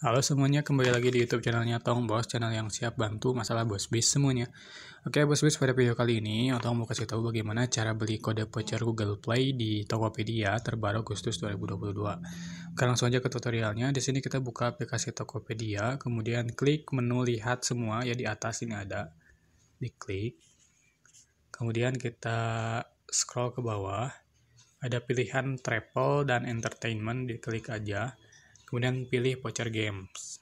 Halo semuanya, kembali lagi di YouTube channelnya Tong Bos, channel yang siap bantu masalah bos bis semuanya. Oke, bos bis pada video kali ini, tong mau kasih tahu bagaimana cara beli kode voucher Google Play di Tokopedia terbaru Agustus 2022. Oke, langsung aja ke tutorialnya. Di sini kita buka aplikasi Tokopedia, kemudian klik menu lihat semua ya di atas ini ada. Diklik. Kemudian kita scroll ke bawah. Ada pilihan travel dan entertainment, diklik aja kemudian pilih voucher games.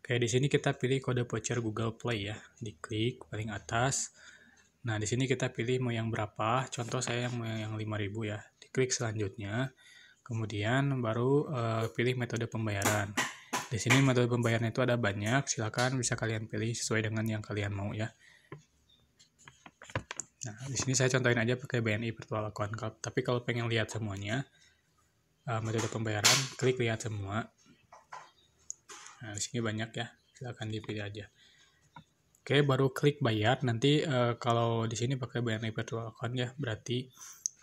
Oke, di sini kita pilih kode voucher Google Play ya. Diklik paling atas. Nah, di sini kita pilih mau yang berapa. Contoh saya yang mau yang 5000 ya. Diklik selanjutnya. Kemudian baru uh, pilih metode pembayaran. Di sini metode pembayaran itu ada banyak, silakan bisa kalian pilih sesuai dengan yang kalian mau ya. Nah, di sini saya contohin aja pakai BNI Virtual Account tapi kalau pengen lihat semuanya, uh, eh, metode pembayaran klik lihat semua nah di sini banyak ya silahkan dipilih aja oke baru klik bayar nanti uh, kalau di sini pakai bni virtual account ya berarti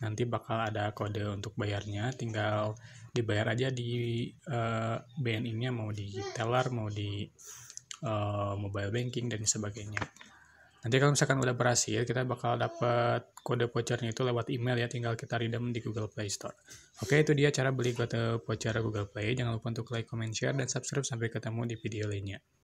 nanti bakal ada kode untuk bayarnya tinggal dibayar aja di uh, eh, BNI-nya mau di teller mau di uh, mobile banking dan sebagainya Nanti kalau misalkan udah berhasil, kita bakal dapat kode vouchernya itu lewat email ya, tinggal kita redeem di Google Play Store. Oke, itu dia cara beli kode voucher Google Play. Jangan lupa untuk like, comment, share, dan subscribe. Sampai ketemu di video lainnya.